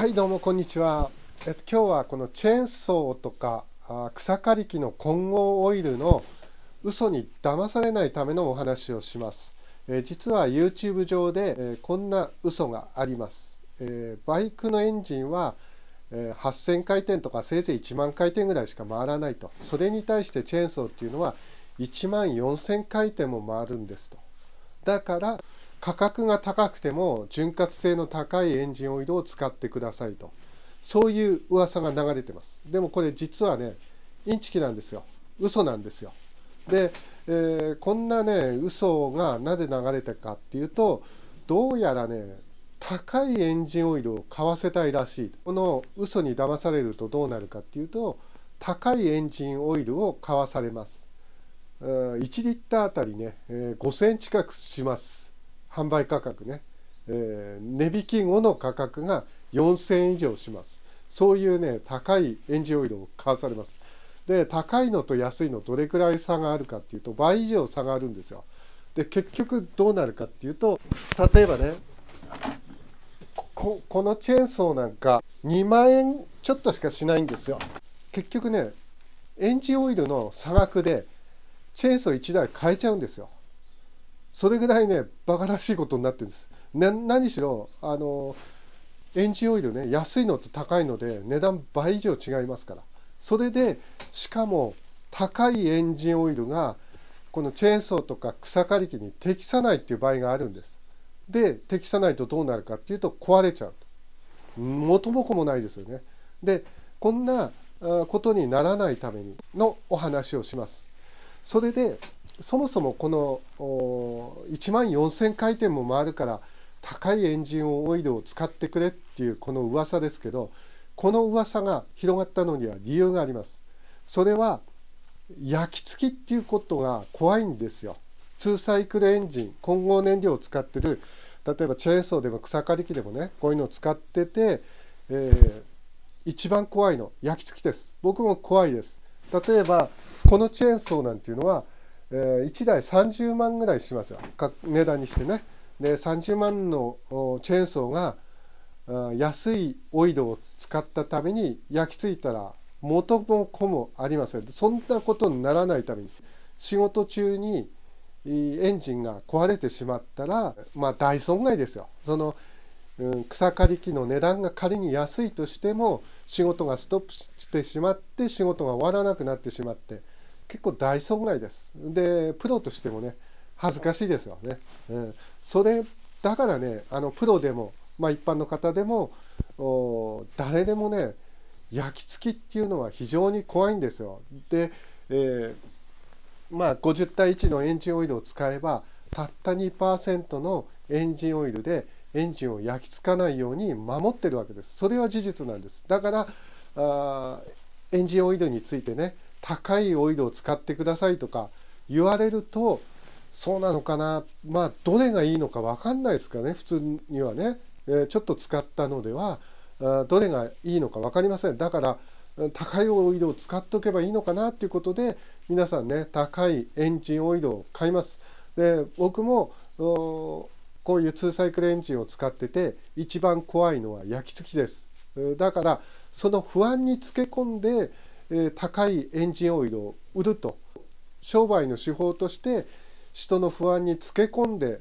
はいどうもこんにちは、えっと、今日はこのチェーンソーとかあ草刈り機の混合オイルの嘘に騙されないためのお話をします、えー、実は YouTube 上で、えー、こんな嘘があります、えー、バイクのエンジンは、え8000回転とかせいぜい1万回転ぐらいしか回らないとそれに対してチェーンソーっていうのは1万4000回転も回るんですとだから価格が高くても潤滑性の高いエンジンオイルを使ってくださいとそういう噂が流れてますでもこれ実はねインチキなんですよ嘘なんですよで、えー、こんなね嘘がなぜ流れたかっていうとどうやらね高いエンジンオイルを買わせたいらしいこの嘘に騙されるとどうなるかっていうと高いエンジンオイルを買わされます1リッターあたりね5000近くします販売価格ね、えー、値引き後の価格が4,000円以上しますそういうね高いエンジンオイルを買わされますで高いのと安いのどれくらい差があるかっていうと倍以上差があるんですよで結局どうなるかっていうと例えばねここのチェーンソーなんか2万円ちょっとしかしないんですよ結局ねエンジンオイルの差額でチェーンソー1台買えちゃうんですよそれぐらいねバカらしいことになってるんです。な何しろあのエンジンオイルね安いのと高いので値段倍以上違いますからそれでしかも高いエンジンオイルがこのチェーンソーとか草刈り機に適さないっていう場合があるんです。で適さないとどうなるかっていうと壊れちゃう。元も子もないですよね。でこんなことにならないためにのお話をします。それでそもそもこの1万4,000回転も回るから高いエンジンオイルを使ってくれっていうこの噂ですけどこの噂が広がったのには理由があります。それは焼き付きっていうことが怖いんですよ。2サイクルエンジン混合燃料を使ってる例えばチェーンソーでも草刈り機でもねこういうのを使ってて、えー、一番怖いの焼き付きです僕も怖いです例えばこのチェーンソーなんていうのはえー、1台30万ぐらいしますよ値段にしてねで30万のチェーンソーが安いオイルを使ったために焼き付いたら元も子もありませんそんなことにならないために仕事中にエンジンが壊れてしまったら、まあ、大損害ですよその、うん、草刈り機の値段が仮に安いとしても仕事がストップしてしまって仕事が終わらなくなってしまって結構大損害です。で、プロとしてもね、恥ずかしいですよね。うん、それだからね、あのプロでも、まあ、一般の方でも、誰でもね、焼き付きっていうのは非常に怖いんですよ。で、えー、まあ、50対1のエンジンオイルを使えば、たった2%のエンジンオイルでエンジンを焼き付かないように守ってるわけです。それは事実なんです。だから、あエンジンオイルについてね、高いオイルを使ってくださいとか言われるとそうなのかなまあどれがいいのか分かんないですからね普通にはね、えー、ちょっと使ったのではどれがいいのか分かりませんだから高いオイルを使っておけばいいのかなっていうことで皆さんね高いエンジンオイルを買います。で僕もこういう2サイクルエンジンを使ってて一番怖いのは焼き付きです。だからその不安につけ込んで高いエンジンオイルを売ると商売の手法として人の不安につけ込んで、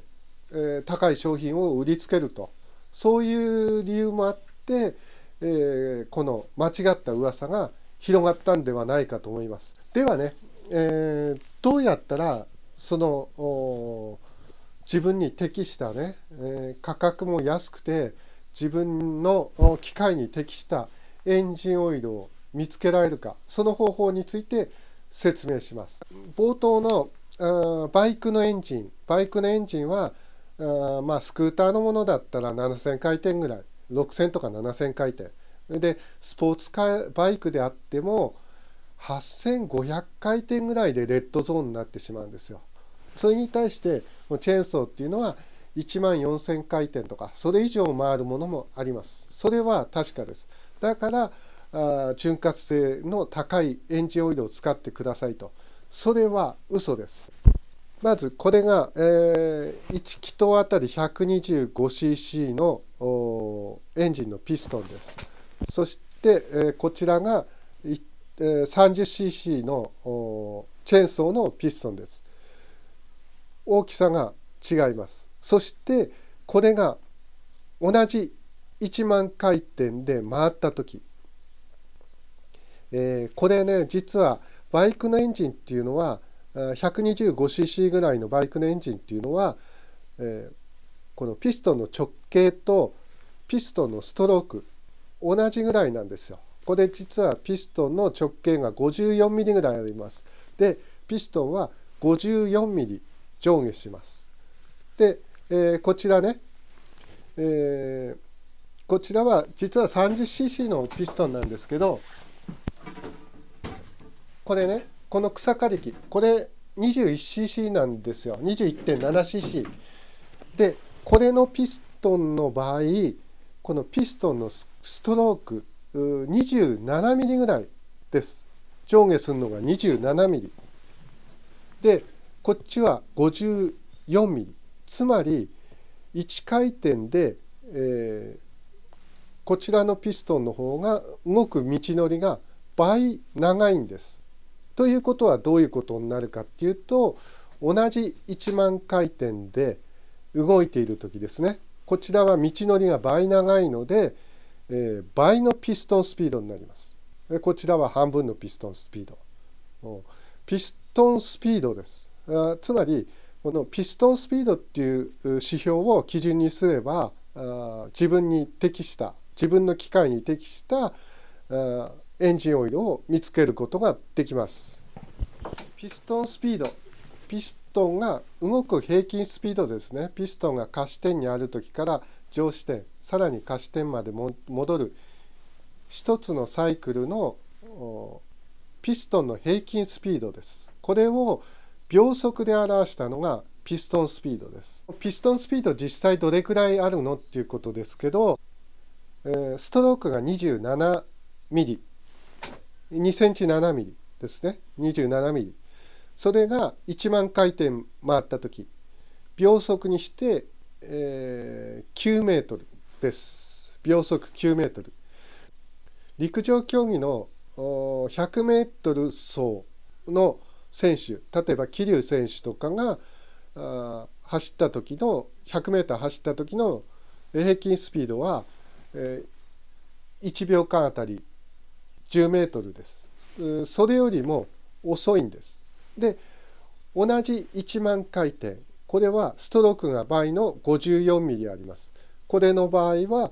え高い商品を売りつけるとそういう理由もあって、えこの間違った噂が広がったんではないかと思います。ではね、えどうやったらその自分に適したね、え価格も安くて自分の機械に適したエンジンオイルを見つけられるかその方法について説明します冒頭のバイクのエンジンバイクのエンジンはあまあスクーターのものだったら7,000回転ぐらい6,000とか7,000回転でスポーツカバイクであっても8,500回転ぐらいでレッドゾーンになってしまうんですよ。それに対してチェーンソーっていうのは1万4,000回転とかそれ以上回るものもあります。それは確かです。だから潤滑性の高いエンジンオイルを使ってくださいとそれは嘘ですまずこれが、えー、1気筒あたり 125cc のエンジンのピストンですそして、えー、こちらが、えー、30cc のチェーンソーのピストンです大きさが違いますそしてこれが同じ1万回転で回った時えー、これね実はバイクのエンジンっていうのは 125cc ぐらいのバイクのエンジンっていうのは、えー、このピストンの直径とピストンのストローク同じぐらいなんですよ。これ実はピストンの直径が 54mm ぐらいあります。でピストンは 54mm 上下します。で、えー、こちらね、えー、こちらは実は 30cc のピストンなんですけどこれねこの草刈り機これ 21cc なんですよ 21.7cc でこれのピストンの場合このピストンのストローク27ミリぐらいです上下するのが27 m m でこっちは54ミリつまり1回転で、えー、こちらのピストンの方が動く道のりが倍長いんですということはどういうことになるかっていうと同じ1万回転で動いている時ですねこちらは道のりが倍長いので、えー、倍のピストンスピードになりますこちらは半分のピストンスピードピストンスピードですあつまりこのピストンスピードっていう指標を基準にすればあ自分に適した自分の機械に適したあエンジンオイルを見つけることができますピストンスピードピストンが動く平均スピードですねピストンが下支点にある時から上支点さらに下支点まで戻る一つのサイクルのピストンの平均スピードですこれを秒速で表したのがピストンスピードですピストンスピード実際どれくらいあるのっていうことですけど、えー、ストロークが27ミリ2センチ7ミリですね27ミリそれが1万回転回った時秒速にして、えー、9メートルです秒速9メートル陸上競技の100メートル走の選手例えば桐生選手とかがあ走った時の 100m 走った時の平均スピードは、えー、1秒間あたり10メートルです。それよりも遅いんです。で同じ1万回転これはストロークが倍の5 4ミリあります。これの場合は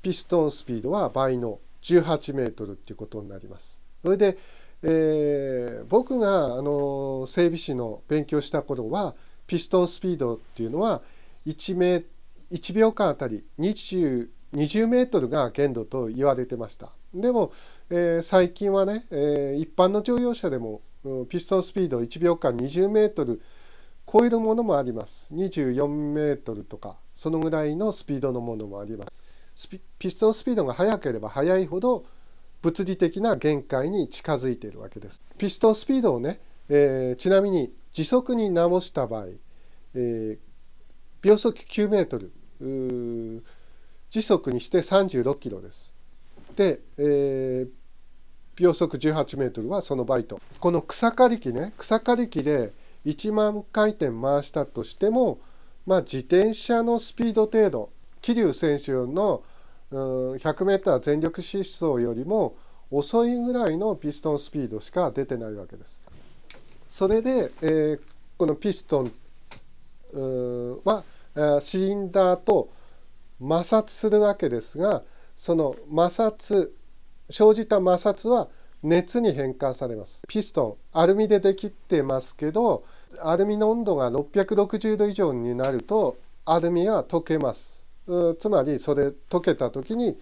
ピストンスピードは倍の18メートルっていうことになります。それで、えー、僕があの整備士の勉強した頃はピストンスピードっていうのは 1, メ1秒間あたり20 20メートルが限度と言われてました。でも、えー、最近はね、えー、一般の乗用車でも、うん、ピストンスピード1秒間20メートル超えるものもあります。24メートルとか、そのぐらいのスピードのものもあります。ピストンスピードが速ければ速いほど、物理的な限界に近づいているわけです。ピストンスピードをね、えー、ちなみに時速に直した場合、えー、秒速9メートル、時速にして36キロです。で、えー、秒速18メートルはその倍とこの草刈り機ね草刈り機で1万回転回したとしても、まあ、自転車のスピード程度桐生選手の 100m 全力疾走よりも遅いぐらいのピストンスピードしか出てないわけです。それで、えー、このピストンはシリンダーと摩擦するわけですがその摩擦生じた摩擦は熱に変換されますピストンアルミでできてますけどアルミの温度が660度以上になるとアルミは溶けますつまりそれ溶けた時に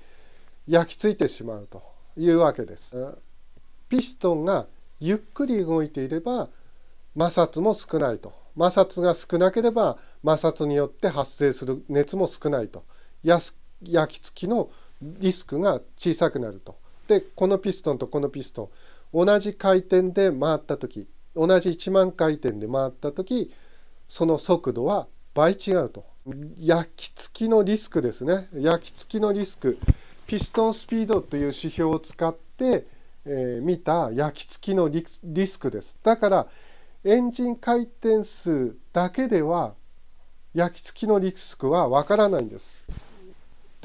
焼き付いてしまうというわけですピストンがゆっくり動いていれば摩擦も少ないと摩擦が少なければ摩擦によって発生する熱も少ないと焼き付きのリスクが小さくなると。でこのピストンとこのピストン同じ回転で回った時同じ1万回転で回った時その速度は倍違うと。焼き付きのリスクですね焼き付きのリスクピストンスピードという指標を使って、えー、見た焼き付きのリスクですだからエンジン回転数だけでは焼き付きのリスクはわからないんです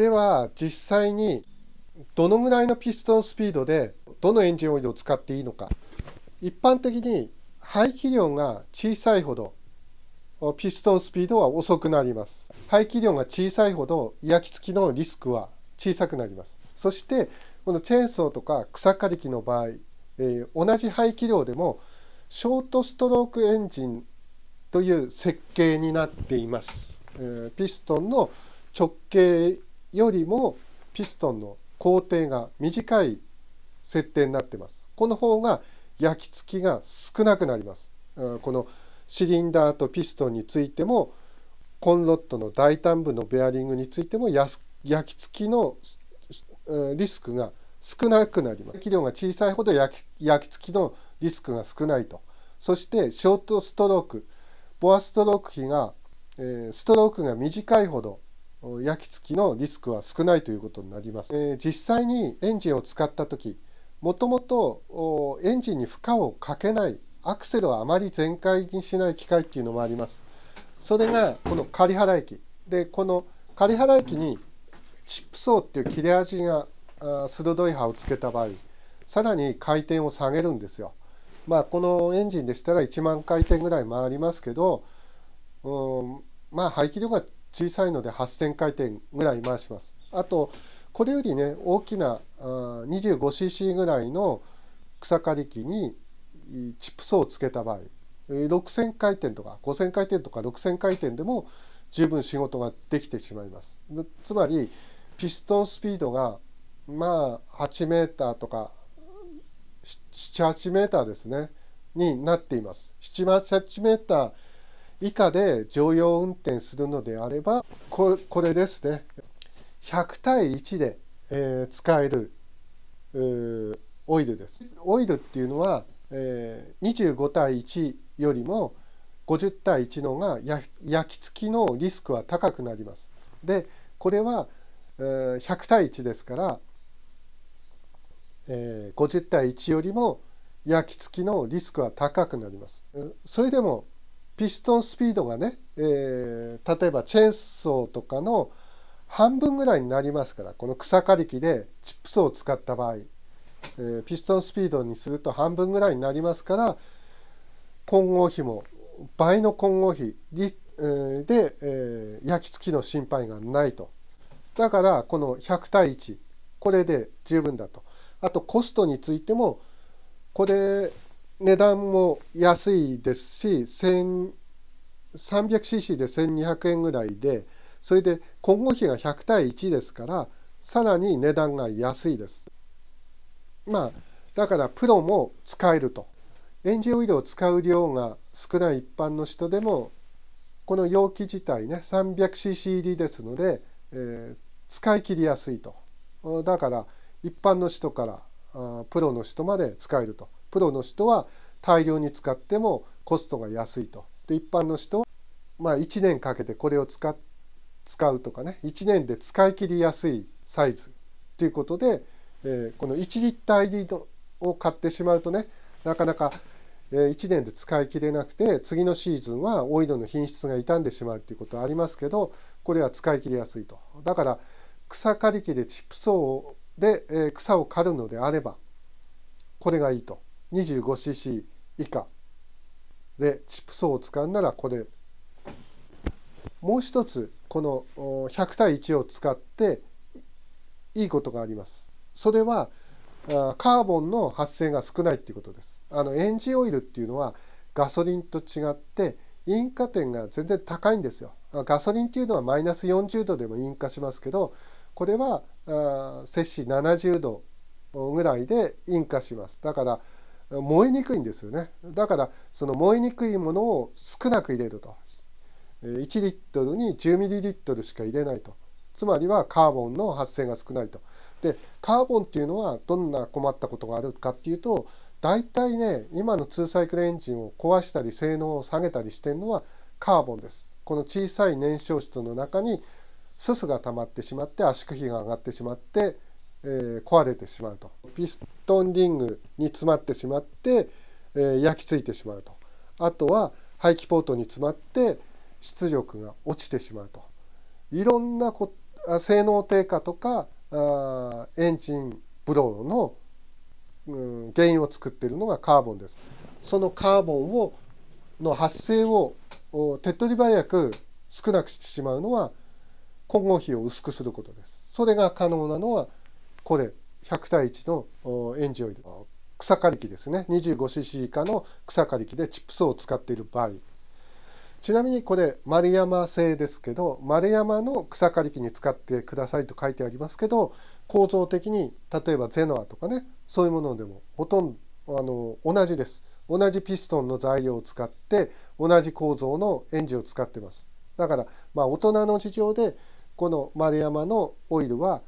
では実際にどのぐらいのピストンスピードでどのエンジンオイルを使っていいのか一般的に排気量が小さいほどピストンスピードは遅くなります排気量が小さいほど焼き付きのリスクは小さくなりますそしてこのチェーンソーとか草刈り機の場合、えー、同じ排気量でもショートストロークエンジンという設計になっています、えー、ピストンの直径よりもピストンの工程が短い設定になってます。この方が焼き付きが少なくなります。このシリンダーとピストンについてもコンロットの大胆部のベアリングについても焼き付きのリスクが少なくなります。気量が小さいほど焼き焼き付きのリスクが少ないと。そしてショートストローク、ボアストローク比が、えストロークが短いほど焼き付きのリスクは少ないということになります。えー、実際にエンジンを使った時もともとエンジンに負荷をかけないアクセルをあまり全開にしない機械っていうのもあります。それがこの仮払い機でこの仮払い機にチップ層っていう切れ味が鋭い刃をつけた場合さらに回転を下げるんですよ。まあこのエンジンでしたら1万回転ぐらい回りますけど、うん、まあ排気量が小さいので8000回転ぐらい回します。あとこれよりね大きな 25cc ぐらいの草刈り機にチップスをつけた場合6,000回転とか5,000回転とか6,000回転でも十分仕事ができてしまいます。つまりピストンスピードがまあ8メーターとか78メーターですねになっています。78メーター以下で常用運転するのであればこれですね100対1で、えー、使えるオイルですオイルっていうのは、えー、25対1よりも50対1のが焼き付きのリスクは高くなりますでこれは、えー、100対1ですから、えー、50対1よりも焼き付きのリスクは高くなりますそれでもピストンスピードがね、えー、例えばチェーンソーとかの半分ぐらいになりますからこの草刈り機でチップスを使った場合、えー、ピストンスピードにすると半分ぐらいになりますから混合費も倍の混合費で,、えーでえー、焼き付きの心配がないとだからこの100対1これで十分だとあとコストについてもこれ値段も安いですし1 300cc で1200円ぐらいでそれで混合比が100対1ですからさらに値段が安いです。まあだからプロも使えるとエンジンオイルを使う量が少ない一般の人でもこの容器自体ね 300cc 入りですので、えー、使い切りやすいとだから一般の人からプロの人まで使えると。プロの人は大量に使ってもコストが安いとで一般の人はまあ1年かけてこれを使使うとかね1年で使い切りやすいサイズということで、えー、この1リッター入りのを買ってしまうとねなかなか1年で使い切れなくて次のシーズンはオイルの品質が傷んでしまうっていうことはありますけどこれは使い切りやすいとだから草刈り機でチップ層で草を刈るのであればこれがいいと 25cc 以下でチップ層を使うならこれもう一つこの100対1を使っていいことがあります。それはカーボンの発生が少ないっていうことです。あのエンジンオイルっていうのはガソリンと違って引火点が全然高いんですよ。ガソリンっていうのはマイナス40度でも引火しますけどこれは摂氏70度ぐらいで引火します。だから燃えにくいんですよねだからその燃えにくいものを少なく入れると1リットルに10ミリリットルしか入れないとつまりはカーボンの発生が少ないとでカーボンっていうのはどんな困ったことがあるかっていうと大体ね今の2サイクルエンジンを壊したり性能を下げたりしてるのはカーボンですこの小さい燃焼室の中にすすが溜まってしまって圧縮比が上がってしまってえー、壊れてしまうとピストンリングに詰まってしまって、えー、焼き付いてしまうとあとは排気ポートに詰まって出力が落ちてしまうといろんなこ性能低下とかあエンジンブローの、うん、原因を作っているのがカーボンです。そのカーボンをの発生を手っ取り早く少なくしてしまうのは混合比を薄くすることです。それが可能なのはこれ100対1のエンジオイル草刈り機ですね 25cc 以下の草刈り機でチップスを使っている場合ちなみにこれ丸山製ですけど丸山の草刈り機に使ってくださいと書いてありますけど構造的に例えばゼノアとかねそういうものでもほとんどあの同じです同じピストンの材料を使って同じ構造のエンジンを使ってますだからまあ大人の事情でこの丸山のオイルは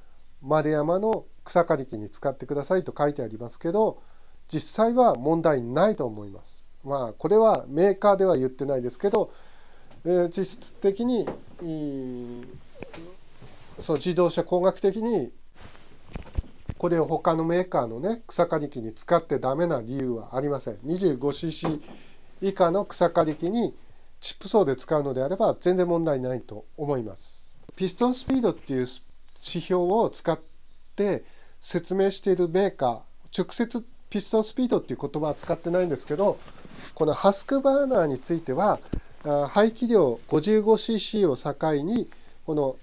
丸山の草刈り機に使ってくださいと書いてありますけど実際は問題ないと思います。まあこれはメーカーでは言ってないですけど、えー、実質的にそう自動車工学的にこれを他のメーカーのね草刈り機に使ってダメな理由はありません。25cc 以下の草刈り機にチップ層で使うのであれば全然問題ないと思います。ピストンスピードっていう指標を使って説明しているメーカー直接ピストンスピードっていう言葉は使ってないんですけどこのハスクバーナーについては排気量 55cc を境にこの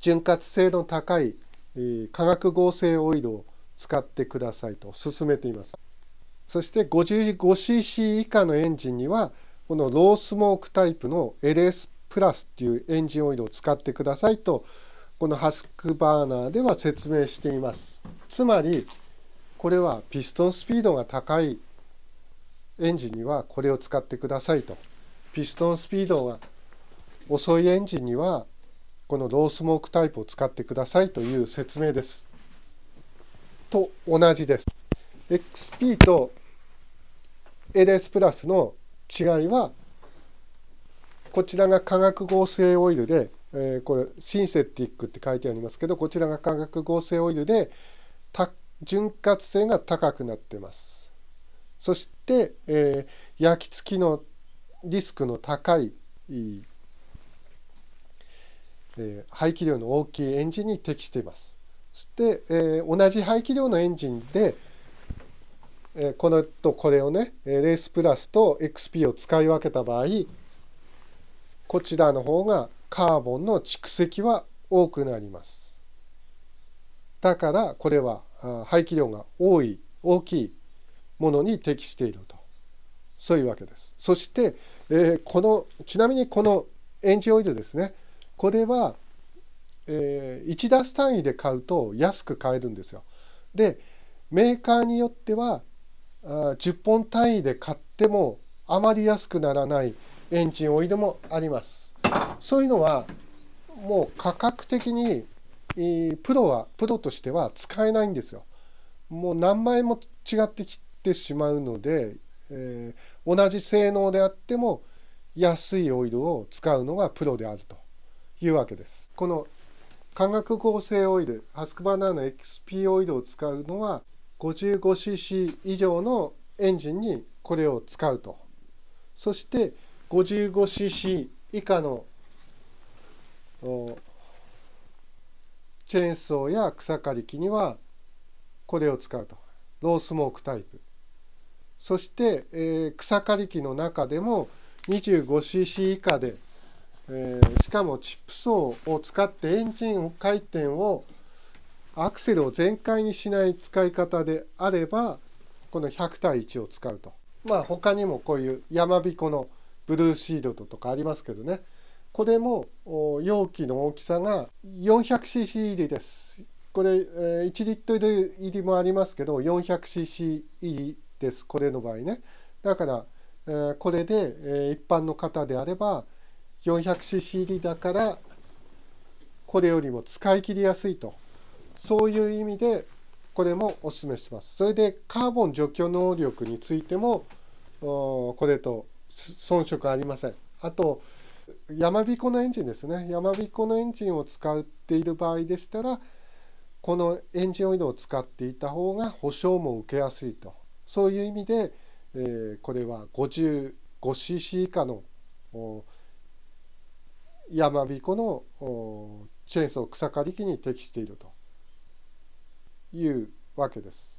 潤滑性の高い化学合成オイルを使ってくださいと勧めていますそして 55cc 以下のエンジンにはこのロースモークタイプの LS プラスっていうエンジンオイルを使ってくださいとこのハスクバーナーでは説明しています。つまりこれはピストンスピードが高いエンジンにはこれを使ってくださいとピストンスピードが遅いエンジンにはこのロースモークタイプを使ってくださいという説明です。と同じです。XP と LS プラスの違いはこちらが化学合成オイルでえー、これシンセティックって書いてありますけどこちらが化学合成オイルで潤滑性が高くなってますそして、えー、焼き付きのリスクの高い、えー、排気量の大きいエンジンに適していますそして、えー、同じ排気量のエンジンで、えー、このとこれをねレースプラスと XP を使い分けた場合こちらの方がカーボンの蓄積は多くなります。だからこれは排気量が多い大きいものに適しているとそういうわけです。そして、えー、このちなみにこのエンジンオイルですねこれは、えー、1ダス単位で買うと安く買えるんですよ。でメーカーによってはあ10本単位で買ってもあまり安くならないエンジンオイルもあります。そういうのはもう価格的にプロはプロとしては使えないんですよ。もう何枚も違ってきてしまうので、えー、同じ性能であっても安いオイルを使うのがプロであるというわけです。この化学合成オイルハスクバナナーの XP オイルを使うのは 55cc 以上のエンジンにこれを使うとそして 55cc 以下のチェーンソーや草刈り機にはこれを使うとロースモークタイプそして、えー、草刈り機の中でも 25cc 以下で、えー、しかもチップソーを使ってエンジン回転をアクセルを全開にしない使い方であればこの100対1を使うとまあ他にもこういう山彦のブルーシードとかありますけどねこれも容器の大きさが 400cc 入りです。これ1リットル入りもありますけど 400cc 入りですこれの場合ね。だからこれで一般の方であれば 400cc 入りだからこれよりも使い切りやすいとそういう意味でこれもおすめします。それでカーボン除去能力につ力についてもこれと遜色ありません。あとやまびこのエンジンですねやまびこのエンジンを使っている場合でしたらこのエンジンオイルを使っていた方が保証も受けやすいとそういう意味で、えー、これは 55cc 以下のやまびこのチェーンソー草刈り機に適しているというわけです。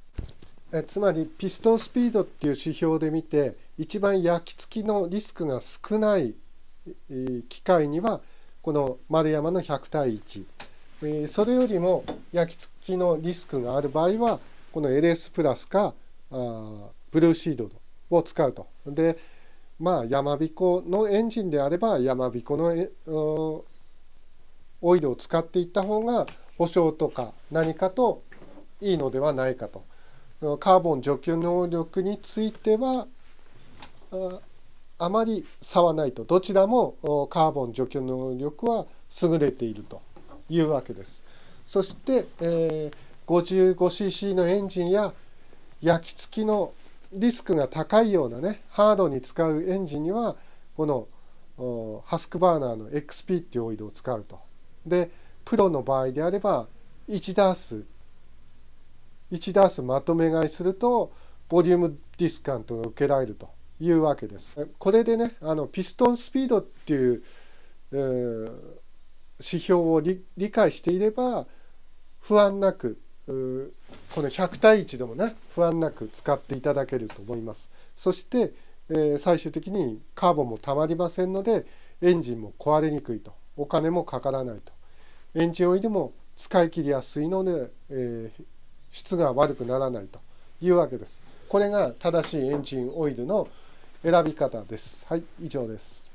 えつまりピストンスピードっていう指標で見て一番焼き付きのリスクが少ない機械にはこの丸山の100対1、それよりも焼き付きのリスクがある場合はこの LS プラスかブルーシードを使うと。でまあやまびこのエンジンであればやまびこのオイルを使っていった方が保証とか何かといいのではないかと。カーボン除去能力についてはあまり差はないとどちらもカーボン除去能力は優れているというわけです。そして、え 55cc のエンジンや焼き付きのリスクが高いようなねハードに使うエンジンにはこのハスクバーナーの XP っていうオイルを使うと。でプロの場合であれば1ダース1ダースまとめ買いするとボリュームディスカウントが受けられると。いうわけです。これでねあのピストンスピードっていう、指標を理解していれば不安なくこの100対1でもね不安なく使っていただけると思います。そして、えー、最終的にカーボンもたまりませんのでエンジンも壊れにくいとお金もかからないとエンジンオイルも使い切りやすいので、えー、質が悪くならないというわけです。これが正しいエンジンオイルの、選び方です。はい、以上です。